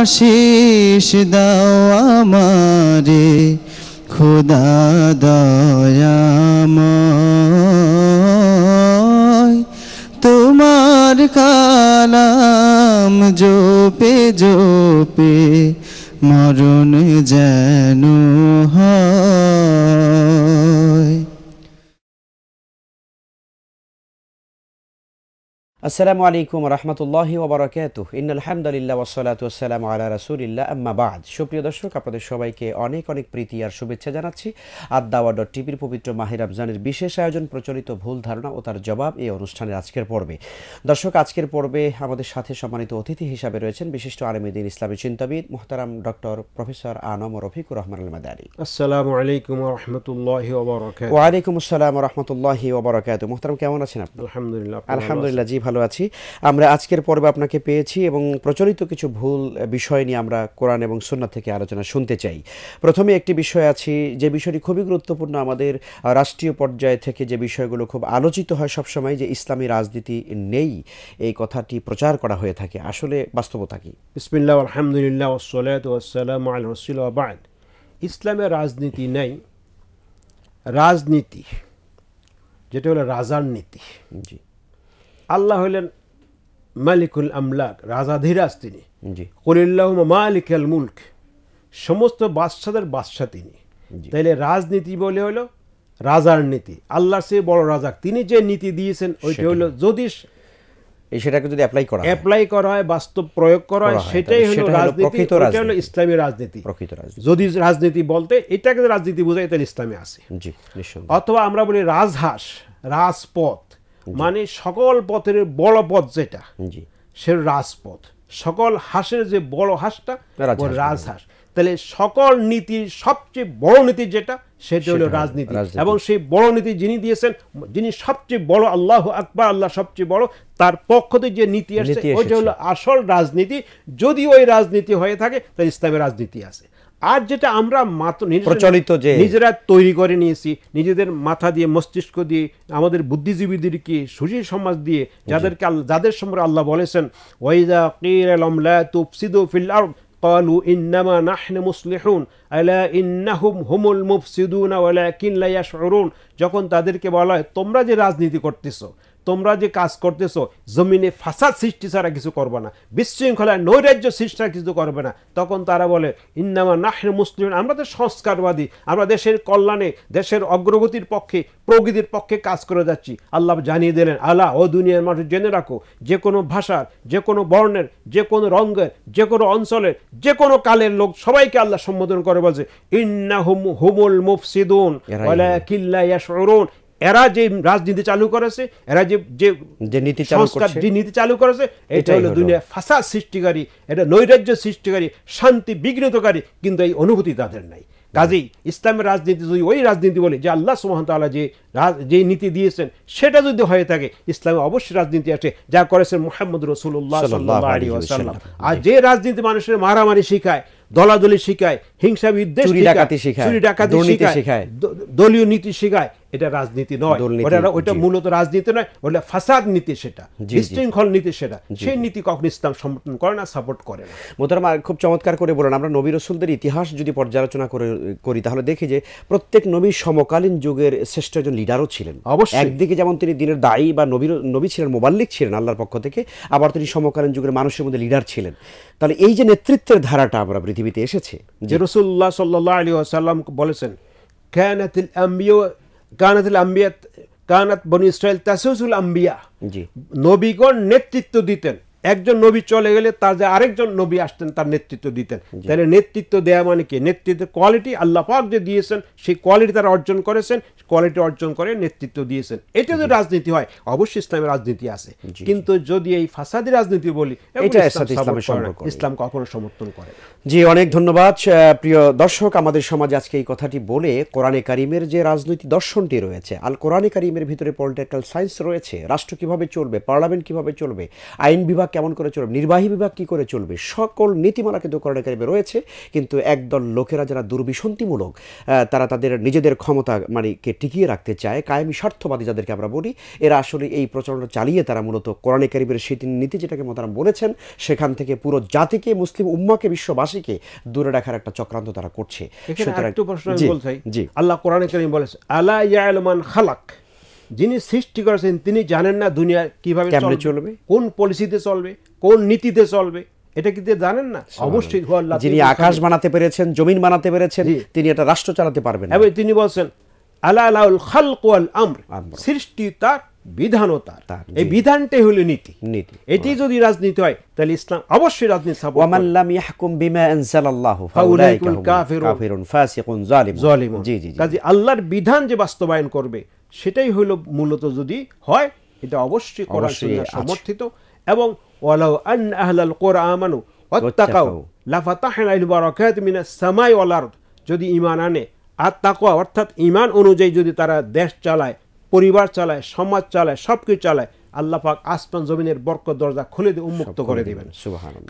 আশিস দাও আমারে খোদা দয়াময় তোমার কালাম জোপে জোপে মরণ যেন হয় আসসালামু আলাইকুম রহমতুল্লাহ ওবরাকাত ইন্নাল হামদুলিল্লাহ ওসলাত আসসালাম আলা রসুলিল্লাহ আম্মাবাদ সুপ্রিয় দর্শক আপনাদের সবাইকে অনেক অনেক প্রীতি আর শুভেচ্ছা জানাচ্ছি আদাওয়া ডট টিভির পবিত্র মাহির আফজানের বিশেষ আয়োজন প্রচলিত ভুল ধারণা ও তার জবাব এই অনুষ্ঠানের আজকের পর্বে দর্শক আজকের পর্বে আমাদের সাথে সম্মানিত অতিথি হিসাবে রয়েছেন বিশিষ্ট আলমদিন ইসলামী চিন্তাবিদ মোহতারাম ডক্টর প্রফেসর আনম রফিকুর রহমান আল মাদানী আসসালামু আলাইকুম রহমতুল্লাহি ওবরাকাত ওয়ালাইকুম আসসালাম রহমতুল্লাহ ওবরাকাত মোহতারাম কেমন আছেন আপনি আলহামদুলিল্লাহ আলহামদুলিল্লাহ জি ভালো ভালো আছি আমরা আজকের পর্বে আপনাকে পেয়েছি এবং প্রচলিত কিছু ভুল বিষয় নিয়ে আমরা কোরআন এবং সন্না থেকে আলোচনা শুনতে চাই প্রথমে একটি বিষয় আছে যে বিষয়টি খুবই গুরুত্বপূর্ণ আমাদের রাষ্ট্রীয় পর্যায় থেকে যে বিষয়গুলো খুব আলোচিত হয় সবসময় যে ইসলামী রাজনীতি নেই এই কথাটি প্রচার করা হয়ে থাকে আসলে বাস্তবতা কি বিসমিল্লাহ আলহামদুলিল্লাহ ওসলাতাম আবাদ ইসলামে রাজনীতি নেই রাজনীতি যেটা হলো রাজার নীতি জি আল্লাহ হইলেন মালিকুল আমলাক রাজাধিরাজ তিনি কলিল্লাহ মালিক আল মুল্ক সমস্ত বাদশাদের বাদশাহ তিনি তাইলে রাজনীতি বলে হলো রাজার নীতি আল্লাহর সে বড় রাজা তিনি যে নীতি দিয়েছেন ওইটা হলো যদি সেটাকে যদি অ্যাপ্লাই করা অ্যাপ্লাই করা হয় বাস্তব প্রয়োগ করা হয় সেটাই হলো রাজনীতি এটা হলো ইসলামী রাজনীতি প্রকৃত রাজনীতি যদি রাজনীতি বলতে এটাকে রাজনীতি বোঝায় তাহলে ইসলামে আছে জি অথবা আমরা বলি রাজহাস রাজপথ মানে সকল পথের বড় পথ যেটা সে রাজপথ সকল হাসের যে বড় হাঁসটা রাজহাঁস তাহলে সকল নীতির সবচেয়ে বড় নীতি যেটা সেটা হলো রাজনীতি এবং সেই বড় নীতি যিনি দিয়েছেন যিনি সবচেয়ে বড় আল্লাহ আকবর আল্লাহ সবচেয়ে বড় তার পক্ষ থেকে যে নীতি আসছে ওইটা হলো আসল রাজনীতি যদি ওই রাজনীতি হয়ে থাকে তাহলে ইসলামের রাজনীতি আছে আর যেটা আমরা প্রচলিত যে নিজেরা তৈরি করে নিয়েছি নিজেদের মাথা দিয়ে মস্তিষ্ক দিয়ে আমাদের বুদ্ধিজীবীদেরকে সুশীল সমাজ দিয়ে যাদেরকে যাদের সম্পর্কে আল্লাহ বলেছেন ওয়াইদা কিল ফিল قالوا إنما نحن مصلحون هم المفسدون ولكن لا يشعرون যখন তাদেরকে বলা হয় তোমরা যে রাজনীতি করতেছো তোমরা যে কাজ করতেছো জমিনে ফাসাদ সৃষ্টি ছাড়া কিছু করবে না বিশৃঙ্খলা নৈরাজ্য সৃষ্টি কিছু করবে না তখন তারা বলে ইন্দামা নাহের মুসলিম আমরা তো সংস্কারবাদী আমরা দেশের কল্যাণে দেশের অগ্রগতির পক্ষে প্রগতির পক্ষে কাজ করে যাচ্ছি আল্লাহ জানিয়ে দিলেন আল্লাহ ও দুনিয়ার মানুষ জেনে রাখো যে কোনো ভাষার যে কোনো বর্ণের যে কোনো রঙ্গের যে কোনো অঞ্চলের যে কোনো কালের লোক সবাইকে আল্লাহ সম্বোধন করে বলছে ইন্না হুম হুমুল মুফসিদুন এরা যে রাজনীতি চালু করেছে এরা যে যে নীতি সংস্কার যে নীতি চালু করেছে এটা হলো দুনিয়া ফাঁসা সৃষ্টিকারী এটা নৈরাজ্য সৃষ্টিকারী শান্তি বিঘ্নিতকারী কিন্তু এই অনুভূতি তাদের নাই কাজেই ইসলামের রাজনীতি যদি ওই রাজনীতি বলে যে আল্লাহ সুমতাল্লাহ যে যে নীতি দিয়েছেন সেটা যদি হয়ে থাকে ইসলামে অবশ্যই রাজনীতি আছে যা করেছেন মোহাম্মদ রসুল্লাহ আর যে রাজনীতি মানুষের মারামারি শিখায় দলাদলি শিখায় হিংসা বিদ্বেষ ডাকাতি শিখায় দলীয় নীতি শিখায় এটা রাজনীতি নয় ওটা ওটা মূলত রাজনীতি নয় ওটা ফাসাদ নীতি সেটা বিশৃঙ্খল নীতি সেটা সেই নীতি কখন ইসলাম সমর্থন করে না সাপোর্ট করে না মোতারাম খুব চমৎকার করে বলেন আমরা নবী রসুলদের ইতিহাস যদি পর্যালোচনা করে করি তাহলে দেখি যে প্রত্যেক নবী সমকালীন যুগের শ্রেষ্ঠ একজন লিডারও ছিলেন অবশ্যই একদিকে যেমন তিনি দিনের দায়ী বা নবী নবী ছিলেন মোবাল্লিক ছিলেন আল্লাহর পক্ষ থেকে আবার তিনি সমকালীন যুগের মানুষের মধ্যে লিডার ছিলেন তাহলে এই যে নেতৃত্বের ধারাটা আমরা পৃথিবীতে এসেছে যে রসুল্লাহ সাল্লাহ আলী আসাল্লাম বলেছেন ক্যান কানাত আম্বিয়া কানাত বন ইসরায়েল তাসুসুল আম্বিয়া জি নবীগণ নেতৃত্ব দিতেন একজন নবী চলে গেলে তার যে আরেকজন নবী আসতেন তার নেতৃত্ব দিতেন তাহলে নেতৃত্ব দেয়া মানে কি নেতৃত্ব কোয়ালিটি আল্লাহ পাক যে দিয়েছেন সেই কোয়ালিটি তারা অর্জন করেছেন কোয়ালিটি অর্জন করে নেতৃত্ব দিয়েছেন এটা যদি রাজনীতি হয় অবশ্যই ইসলামের রাজনীতি আছে কিন্তু যদি এই ফাসাদি রাজনীতি বলি এটা ইসলাম কখনো সমর্থন করে জি অনেক ধন্যবাদ প্রিয় দর্শক আমাদের সমাজ আজকে এই কথাটি বলে কোরআনে কারিমের যে রাজনৈতিক দর্শনটি রয়েছে আল কোরআনে কারিমের ভিতরে পলিটিক্যাল সায়েন্স রয়েছে রাষ্ট্র কিভাবে চলবে পার্লামেন্ট কিভাবে চলবে আইন বিভাগ কেমন করে চলবে নির্বাহী বিভাগ কি করে চলবে সকল নীতিমালা কিন্তু কোরআনে কারিমে রয়েছে কিন্তু একদল লোকেরা যারা দুর্বিশন্তিমূলক তারা তাদের নিজেদের ক্ষমতা মানে কে টিকিয়ে রাখতে চায় কায়েমি স্বার্থবাদী যাদেরকে আমরা বলি এরা আসলে এই প্রচলনটা চালিয়ে তারা মূলত কোরআনে কারিমের সেই নীতি যেটাকে মতারা বলেছেন সেখান থেকে পুরো জাতিকে মুসলিম উম্মাকে বিশ্ববাসী দেশবাসীকে দূরে রাখার একটা চক্রান্ত তারা করছে আল্লাহ কোরআন খালাক যিনি সৃষ্টি করেছেন তিনি জানেন না দুনিয়া কিভাবে চলবে চলবে কোন পলিসিতে চলবে কোন নীতিতে চলবে এটা কি জানেন না অবশ্যই যিনি আকাশ বানাতে পেরেছেন জমিন বানাতে পেরেছেন তিনি এটা রাষ্ট্র চালাতে পারবেন এবং তিনি বলছেন আল্লাহ আল্লাহ খালক আমর সৃষ্টি তার এই বিধানটাই হলো নীতি নীতি এটি যদি রাজনীতি হয় তাহলে ইসলাম অবশ্যই রাজনীতি লাম ইয়াহকুম বিমা আনজালাল্লাহু ফাউলাইকা কাফিরুন ফাসিকুন জালিম জালিম জি জি কাজী আল্লাহর বিধান যে বাস্তবায়ন করবে সেটাই হলো মূলত যদি হয় এটা অবশ্যই করার জন্য সমর্থিত এবং ওয়ালাউ আন আহলাল কোরআন আমানু ওয়াত্তাকাউ লাফাতাহনা আল বারাকাত সামাই ওয়াল আরদ যদি ঈমান আনে আর তাকওয়া অর্থাৎ ঈমান অনুযায়ী যদি তারা দেশ চালায় পরিবার চালায় সমাজ চালায় সবকিছু চালায় আল্লাহ পাক আসমান জমিনের বরক দরজা খুলে দিয়ে উন্মুক্ত করে দেবেন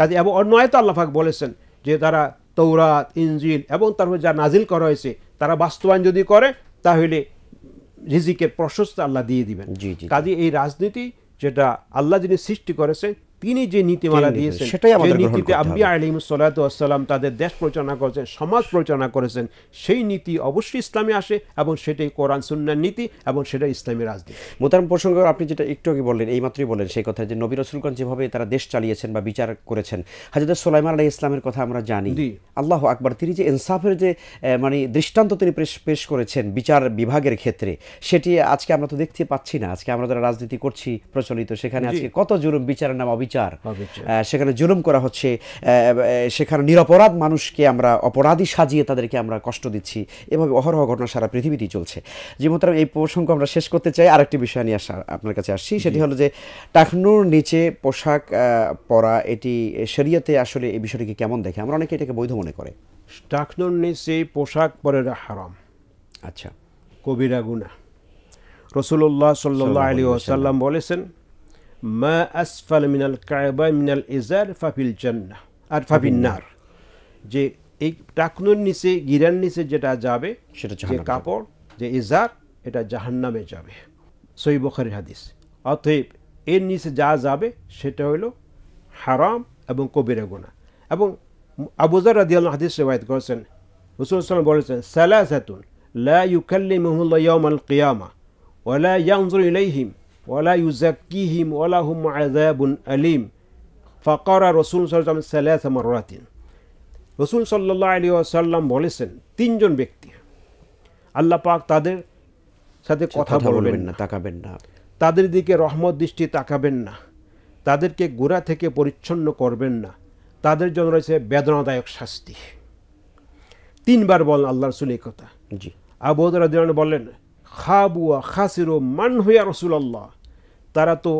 কাজে এবং নয়তো আল্লাহ আল্লাহাক বলেছেন যে তারা তৌরাত ইঞ্জিল এবং তারপর যা নাজিল করা হয়েছে তারা বাস্তবায়ন যদি করে তাহলে রিজিকের প্রশস্ত আল্লাহ দিয়ে দিবেন কাজে এই রাজনীতি যেটা আল্লাহ যিনি সৃষ্টি করেছেন তিনি যে নীতিমালা দিয়েছেন সেটাই আমাদের নীতিতে আম্বি আলিম সালাতাম তাদের দেশ পরিচালনা করেছেন সমাজ পরিচালনা করেছেন সেই নীতি অবশ্যই ইসলামে আসে এবং সেটাই কোরআন সুন্নার নীতি এবং সেটাই ইসলামী রাজনীতি মোতারাম প্রসঙ্গে আপনি যেটা একটু আগে বললেন এই মাত্রই বললেন সেই কথা যে নবী রসুলগঞ্জ যেভাবে তারা দেশ চালিয়েছেন বা বিচার করেছেন হাজরত সোলাইমান আলাই ইসলামের কথা আমরা জানি আল্লাহ আকবর তিনি যে ইনসাফের যে মানে দৃষ্টান্ত তিনি পেশ পেশ করেছেন বিচার বিভাগের ক্ষেত্রে সেটি আজকে আমরা তো দেখতে পাচ্ছি না আজকে আমরা যারা রাজনীতি করছি প্রচলিত সেখানে আজকে কত জুরুম বিচারের নাম অবিচার সেখানে জুলুম করা হচ্ছে সেখানে নিরপরাধ মানুষকে আমরা অপরাধী সাজিয়ে তাদেরকে আমরা কষ্ট দিচ্ছি এভাবে অহরহ ঘটনা সারা পৃথিবীতেই চলছে যে মোতারাম এই প্রসঙ্গ আমরা শেষ করতে চাই আরেকটি বিষয় নিয়ে আসা আপনার কাছে আসছি সেটি হলো যে টাকনুর নিচে পোশাক পরা এটি সেরিয়াতে আসলে এই বিষয়টিকে কেমন দেখে আমরা অনেকে এটাকে বৈধ মনে করে টাকনুর নিচে পোশাক পরে হারাম আচ্ছা কবিরা গুনা রসুল্লাহ সাল্লাহ আলী ওসাল্লাম বলেছেন মা আসফাল মিনাল কায়বা মিনাল ইজার ফাফিল জান্না আর যে এই টাকনুর নিচে নিচে যেটা যাবে সেটা যে কাপড় যে ইজার এটা জাহান্নামে যাবে সই বখারি হাদিস অতএব এর নিচে যা যাবে সেটা হলো হারাম এবং কবিরা গোনা এবং আবুজার রাদিয়াল হাদিস রেবায়ত করেছেন হুসুলাম বলেছেন সালাসাতুন লা ইউকাল্লিমুহুল্লাহ ইয়াউমাল কিয়ামা ওয়া লা ইলাইহিম ওয়ালা ইউজাক্কিহিম ওয়ালাহুম আজাবুন আলিম ফাকরা রসুল সাল্লাম সালাহ মরাতিন রসুল সাল্লাহ আলী আসাল্লাম বলেছেন তিনজন ব্যক্তি আল্লাহ পাক তাদের সাথে আচ্ছা, কথা বলবেন না তাকাবেন না তাদের দিকে রহমত দৃষ্টি তাকাবেন না তাদেরকে গোড়া থেকে পরিচ্ছন্ন করবেন না তাদের জন্য রয়েছে বেদনাদায়ক শাস্তি তিনবার বলেন আল্লাহ রসুল এই কথা জি আবুদরা বলেন বললেন খাবুয়া খাসিরো মান হইয়া রসুল আল্লাহ তারা তো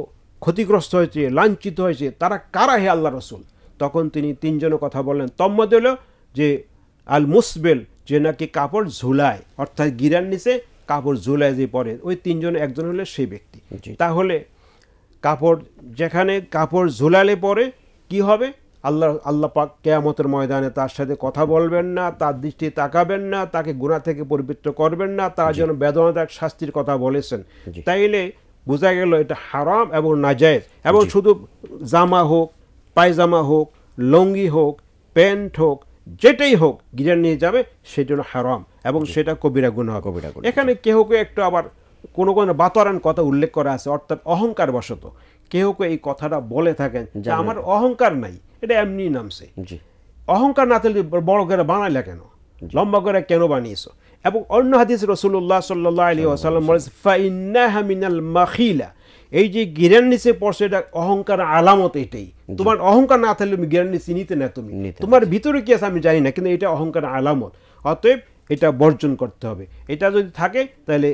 ক্ষতিগ্রস্ত হয়েছে লাঞ্ছিত হয়েছে তারা কারা হে আল্লাহ রসুল তখন তিনি তিনজন কথা বললেন তম্মদ হল যে আল মুসবেল যে নাকি কাপড় ঝুলায় অর্থাৎ গিরার নিচে কাপড় ঝুলায় যে পরে ওই তিনজন একজন হলে সেই ব্যক্তি তাহলে কাপড় যেখানে কাপড় ঝুলালে পরে কি হবে আল্লাহ আল্লাহ পাক কেয়ামতের ময়দানে তার সাথে কথা বলবেন না তার দৃষ্টি তাকাবেন না তাকে গুণা থেকে পরিবৃত্ত করবেন না তার জন্য বেদনাদায়ক শাস্তির কথা বলেছেন তাইলে বোঝা গেল এটা হারাম এবং নাজায়জ এবং শুধু জামা হোক পায়জামা হোক লঙ্গি হোক প্যান্ট হোক যেটাই হোক গিজার নিয়ে যাবে সেজন্য হারাম এবং সেটা কবিরা হয় কবিরা এখানে কেউ কেউ একটু আবার কোনো কোনো বাতরান কথা উল্লেখ করা আছে অর্থাৎ অহংকার বশত কেউ কেউ এই কথাটা বলে থাকেন যে আমার অহংকার নাই এটা এমনি নামছে অহংকার না থাকলে বড় করে বানাইলা কেন লম্বা করে কেন বানিয়েছো এবং অন্য হাদিস রসুল্লাহ সাল্লাহ আলী মাখিলা এই যে গিরান নিচে পড়ছে এটা অহংকার আলামত এটাই তোমার অহংকার না থাকলে গিরান নিচে নিতে না তুমি তোমার ভিতরে কি আছে আমি জানি না কিন্তু এটা অহংকার আলামত অতএব এটা বর্জন করতে হবে এটা যদি থাকে তাহলে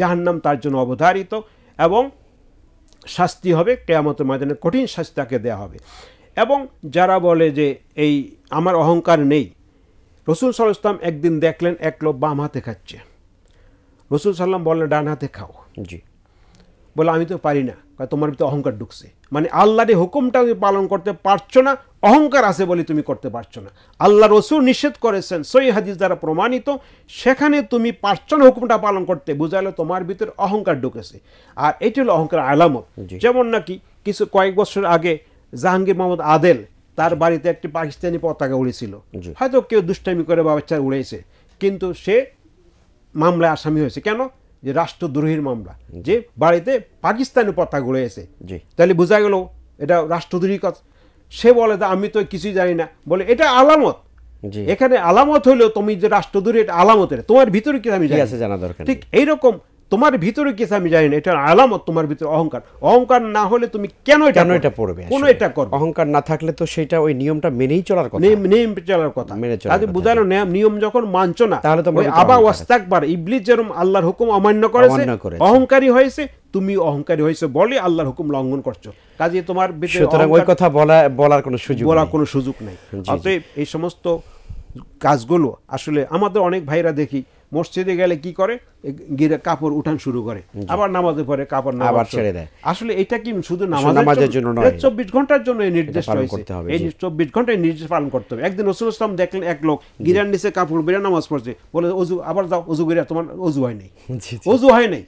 জাহান্নাম তার জন্য অবধারিত এবং শাস্তি হবে কেয়ামতের মাঝে কঠিন শাস্তি তাকে দেওয়া হবে এবং যারা বলে যে এই আমার অহংকার নেই রসুল সাল্লাম একদিন দেখলেন এক লোক বাম হাতে খাচ্ছে রসুল সাল্লাম বললেন ডান হাতে খাও জি বলে আমি তো পারি না তোমার ভিতরে অহংকার ঢুকছে মানে আল্লাহর এই হুকুমটা তুমি পালন করতে পারছো না অহংকার আছে বলে তুমি করতে পারছো না আল্লাহ রসুল নিষেধ করেছেন সই হাদিস দ্বারা প্রমাণিত সেখানে তুমি পারছো না হুকুমটা পালন করতে বুঝাইলে তোমার ভিতরে অহংকার ঢুকেছে আর এটি হলো অহংকার আলামত যেমন নাকি কিছু কয়েক বছর আগে জাহাঙ্গীর মোহাম্মদ আদেল তার বাড়িতে একটি পাকিস্তানি পতাকা উড়েছিল হয়তো কেউ দুষ্টামি করে বা বাচ্চা উড়েছে কিন্তু সে মামলায় আসামি হয়েছে কেন যে রাষ্ট্রদ্রোহীর মামলা যে বাড়িতে পাকিস্তানি পতাকা উড়েছে তাহলে বোঝা গেল এটা রাষ্ট্রদ্রোহী কথা সে বলে আমি তো কিছুই জানি না বলে এটা আলামত এখানে আলামত হইলেও তুমি যে রাষ্ট্রদ্রোহী এটা আলামতের তোমার ভিতরে কি আমি জানি ঠিক এইরকম তোমার ভিতরে কিছু আমি জানি না এটার আলামত তোমার ভিতরে অহংকার অহংকার না হলে তুমি কেন এটা কেন এটা পড়বে কোন এটা করবে অহংকার না থাকলে তো সেটা ওই নিয়মটা মেনেই চলার কথা নিয়ম নিয়ম চলার কথা মেনে চলার আগে বুঝালো নিয়ম নিয়ম যখন মানছ না তাহলে তো আবা ওয়াস্তাকবার ইবলিস যেরকম আল্লাহর হুকুম অমান্য করেছে অহংকারী হয়েছে তুমি অহংকারী হয়েছে বলে আল্লাহর হুকুম লঙ্ঘন করছো কাজে তোমার সুতরাং ওই কথা বলা বলার কোনো সুযোগ বলার কোনো সুযোগ নাই অতএব এই সমস্ত কাজগুলো আসলে আমাদের অনেক ভাইরা দেখি মসজিদে গেলে কি করে কাপড় উঠান শুরু করে আবার নামাজে পরে কাপড় আবার ছেড়ে দেয় আসলে এটা কি শুধু নামাজের জন্য নয় চব্বিশ ঘন্টার জন্য এই নির্দেশ করতে হবে এই চব্বিশ ঘন্টায় নির্দেশ পালন করতে হবে একদিন রসুল ইসলাম দেখলেন এক লোক গিরার নিচে কাপড় বেড়ে নামাজ পড়ছে বলে অজু আবার যাও অজু বেড়ে তোমার অজু হয় নাই অজু হয় নাই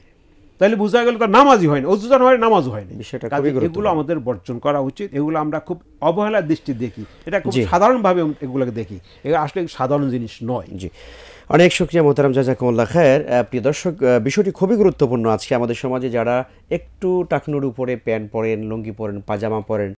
তাহলে বোঝা গেল তার নামাজই হয় না অজুদান হয় নামাজ হয় না এগুলো আমাদের বর্জন করা উচিত এগুলো আমরা খুব অবহেলার দৃষ্টি দেখি এটা খুব সাধারণভাবে এগুলোকে দেখি এগুলো আসলে সাধারণ জিনিস নয় জি অনেক শুক্রিয়া মোহতারাম জাজাকুমুল্লা খায়ের প্রিয় দর্শক বিষয়টি খুবই গুরুত্বপূর্ণ আজকে আমাদের সমাজে যারা একটু টাকনুর উপরে প্যান্ট পরেন লুঙ্গি পরেন পাজামা পরেন